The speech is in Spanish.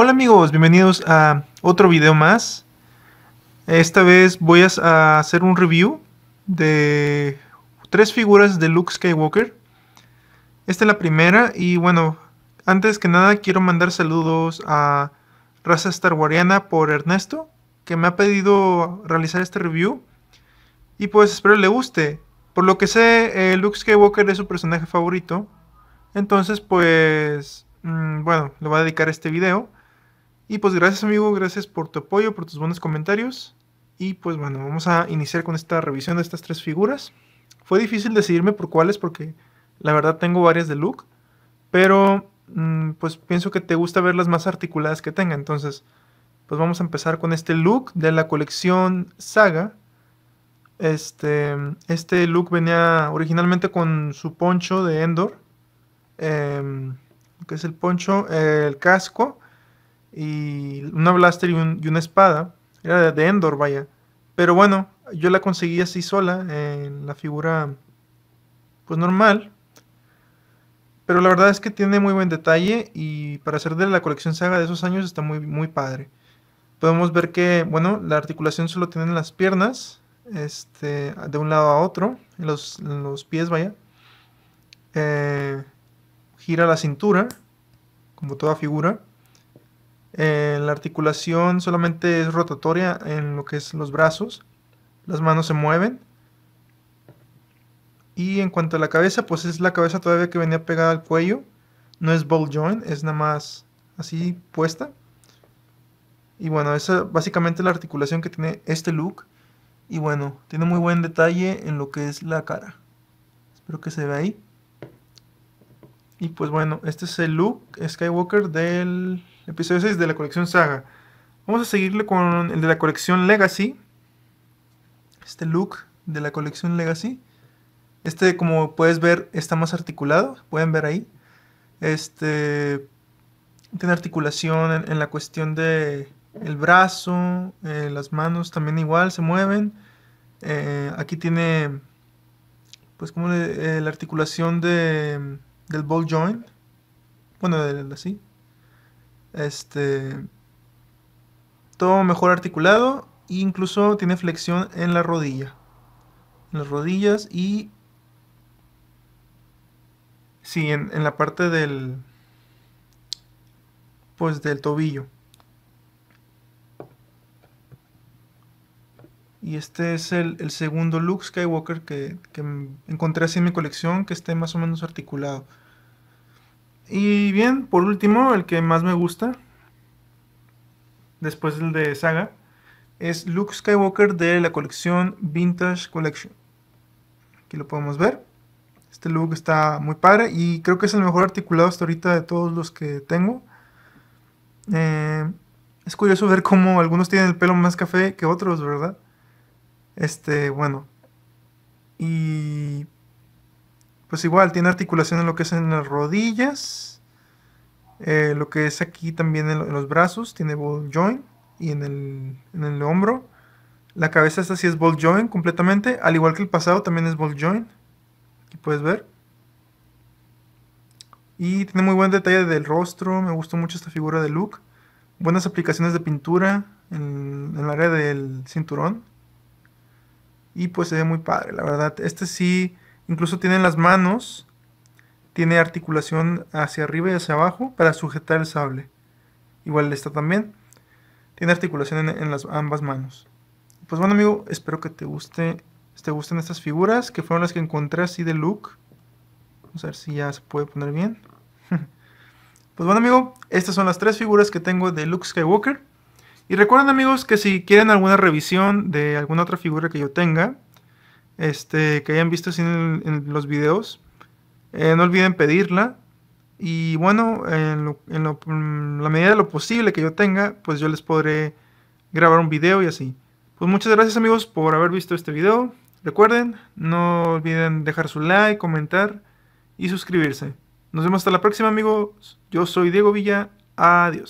Hola amigos, bienvenidos a otro video más. Esta vez voy a hacer un review de tres figuras de Luke Skywalker. Esta es la primera y bueno, antes que nada quiero mandar saludos a Raza Star por Ernesto, que me ha pedido realizar este review. Y pues espero le guste. Por lo que sé, eh, Luke Skywalker es su personaje favorito. Entonces pues, mm, bueno, le voy a dedicar este video. Y pues gracias amigo, gracias por tu apoyo, por tus buenos comentarios. Y pues bueno, vamos a iniciar con esta revisión de estas tres figuras. Fue difícil decidirme por cuáles porque la verdad tengo varias de look, pero mm, pues pienso que te gusta ver las más articuladas que tenga. Entonces, pues vamos a empezar con este look de la colección Saga. Este, este look venía originalmente con su poncho de Endor, em, que es el poncho, el casco y una blaster y, una espada. Era de Endor, vaya. Pero bueno, yo la conseguí así sola, en la figura pues normal. Pero la verdad es que tiene muy buen detalle y para ser de la colección saga de esos años está muy, muy padre. Podemos ver que, bueno, la articulación solo en las piernas, este, de un lado a otro, en los, pies, vaya. Eh, gira la cintura, como toda figura. Eh, la articulación solamente es rotatoria en lo que es los brazos. Las manos se mueven. Y en cuanto a la cabeza, pues es la cabeza todavía que venía pegada al cuello. No es ball joint, es nada más así puesta. Y bueno, esa básicamente la articulación que tiene este look. Y bueno, tiene muy buen detalle en lo que es la cara. Espero que se vea ahí. Y pues bueno, este es el look Skywalker del episodio 6 de la colección Saga. Vamos a seguirle con el de la colección Legacy. Este look de la colección Legacy. Este, como puedes ver, está más articulado. Pueden ver ahí. Este. Tiene articulación en, la cuestión de el brazo, eh, las manos también igual se mueven. Eh, aquí tiene, pues, como eh, la articulación de, del ball joint. Bueno, así, este. Todo mejor articulado. E incluso tiene flexión en la rodilla. En las rodillas y. Sí, en, la parte del. Pues del tobillo. Y este es el, segundo Luke Skywalker que, que encontré así en mi colección, que esté más o menos articulado. Y bien, por último, el que más me gusta, después del de Saga, es Luke Skywalker de la colección Vintage Collection. Aquí lo podemos ver. Este Luke está muy padre y creo que es el mejor articulado hasta ahorita de todos los que tengo. Eh, es curioso ver cómo algunos tienen el pelo más café que otros, ¿verdad? Este, bueno. Y pues igual tiene articulación en lo que es en las rodillas, eh, lo que es aquí también en, los brazos, tiene ball joint y en el, en el hombro. La cabeza esta sí es ball joint completamente, al igual que el pasado también es ball joint. Aquí puedes ver. Y tiene muy buen detalle del rostro, me gustó mucho esta figura de Luke. Buenas aplicaciones de pintura en, en el área del cinturón. Y pues se ve muy padre, la verdad. Este sí Incluso tiene las manos, tiene articulación hacia arriba y hacia abajo para sujetar el sable. Igual está también. Tiene articulación en, las, ambas manos. Pues bueno amigo, espero que te guste, te gusten estas figuras, que fueron las que encontré así de Luke Vamos a ver si ya se puede poner bien. Pues bueno amigo, estas son las tres figuras que tengo de Luke Skywalker. Y recuerden amigos que si quieren alguna revisión de alguna otra figura que yo tenga, este, que hayan visto en, los videos. Eh, no olviden pedirla. Y bueno, en, en, mm, la medida de lo posible que yo tenga, pues yo les podré grabar un video y así. Pues muchas gracias amigos por haber visto este video. Recuerden, no olviden dejar su like, comentar y suscribirse. Nos vemos hasta la próxima amigos. Yo soy Diego Villa. Adiós.